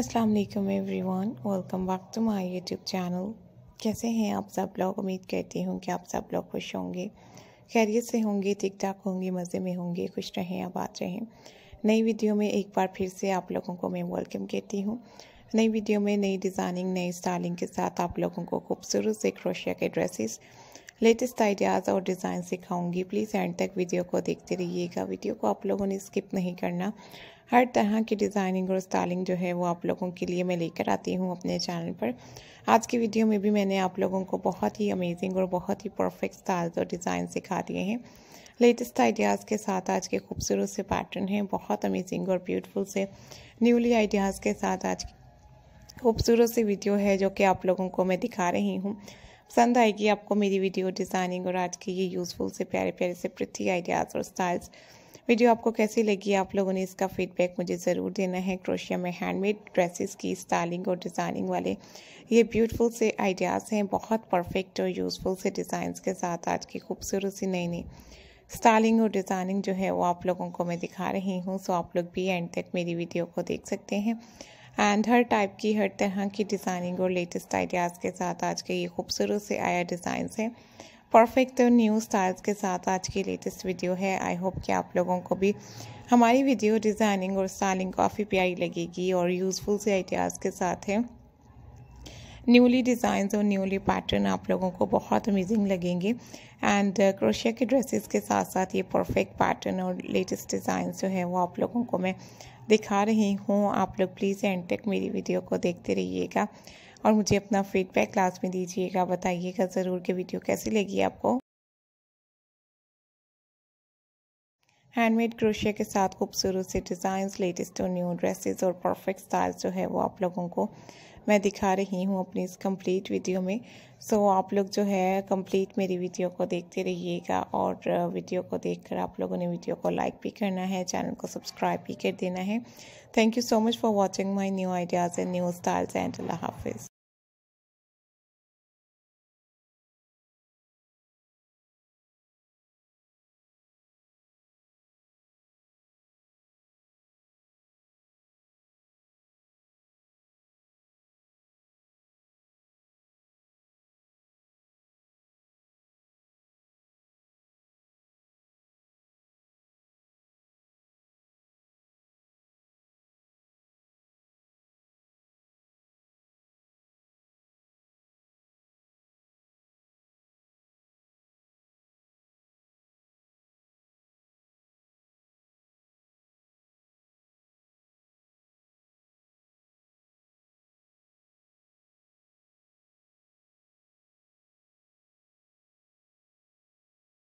अस्सलाम वालेकुम everyone welcome back to my YouTube channel कैसे हैं आप सब लोग उम्मीद करती हूँ कि आप सब लोग खुश होंगे खैरियत से होंगे ठीक ठाक होंगे मज़े में होंगे खुश रहें आबाद रहें नई वीडियो में एक बार फिर से आप लोगों को मैं वेलकम कहती हूँ नई वीडियो में नई डिज़ाइनिंग नई स्टाइलिंग के साथ आप लोगों को खूबसूरत से क्रोशिया के ड्रेसेस लेटेस्ट आइडियाज़ और डिज़ाइन सिखाऊंगी प्लीज़ एंड तक वीडियो को देखते रहिएगा वीडियो को आप लोगों ने स्किप नहीं करना हर तरह की डिज़ाइनिंग और स्टाइलिंग जो है वो आप लोगों के लिए मैं लेकर आती हूँ अपने चैनल पर आज की वीडियो में भी मैंने आप लोगों को बहुत ही अमेजिंग और बहुत ही परफेक्ट स्टाइल्स और डिज़ाइन सिखा दिए हैं लेटेस्ट आइडियाज़ के साथ आज के खूबसूरत से पैटर्न हैं बहुत अमेजिंग और ब्यूटीफुल से न्यूली आइडियाज़ के साथ आज की खूबसूरत सी वीडियो है जो कि आप लोगों को मैं दिखा रही हूँ पसंद आएगी आपको मेरी वीडियो डिज़ाइनिंग और आज के ये यूज़फुल से प्यारे प्यारे से प्रति आइडियाज़ और स्टाइल्स वीडियो आपको कैसी लगी आप लोगों ने इसका फीडबैक मुझे ज़रूर देना है क्रोशिया में हैंडमेड ड्रेसेस की स्टाइलिंग और डिज़ाइनिंग वाले ये ब्यूटीफुल से आइडियाज़ हैं बहुत परफेक्ट और यूज़फुल से डिज़ाइंस के साथ आज की खूबसूरत सी नई नई स्टाइलिंग और डिज़ाइनिंग जो है वो आप लोगों को मैं दिखा रही हूँ सो आप लोग भी एंड तक मेरी वीडियो को देख सकते हैं एंड हर टाइप की हर तरह की डिज़ाइनिंग और लेटेस्ट आइडियाज़ के साथ आज के ये खूबसूरत से आया डिज़ाइन है परफेक्ट न्यू स्टाइल्स के साथ आज की लेटेस्ट वीडियो है आई होप कि आप लोगों को भी हमारी वीडियो डिज़ाइनिंग और स्टाइलिंग काफ़ी प्यारी लगेगी और यूज़फुल से आइडियाज़ के साथ है न्यूली डिज़ाइन और न्यूली पैटर्न आप लोगों को बहुत अमेजिंग लगेंगे एंड क्रोशिया uh, के ड्रेसेस के साथ साथ ये परफेक्ट पैटर्न और लेटेस्ट डिज़ाइन जो है वो आप लोगों को मैं दिखा रही हूँ आप लोग प्लीज़ एंड तक मेरी वीडियो को देखते रहिएगा और मुझे अपना फीडबैक क्लास में दीजिएगा बताइएगा ज़रूर कि वीडियो कैसी लगी आपको हैंडमेड क्रोशिया के साथ खूबसूरत से डिज़ाइंस लेटेस्ट और न्यू ड्रेसेस और परफेक्ट स्टाइल्स जो है वो आप लोगों को मैं दिखा रही हूँ अपनी इस कंप्लीट वीडियो में सो so, आप लोग जो है कंप्लीट मेरी वीडियो को देखते रहिएगा और वीडियो को देखकर आप लोगों ने वीडियो को लाइक भी करना है चैनल को सब्सक्राइब भी कर देना है thank you so much for watching my new ideas and new styles and अल्लाह हाफिज़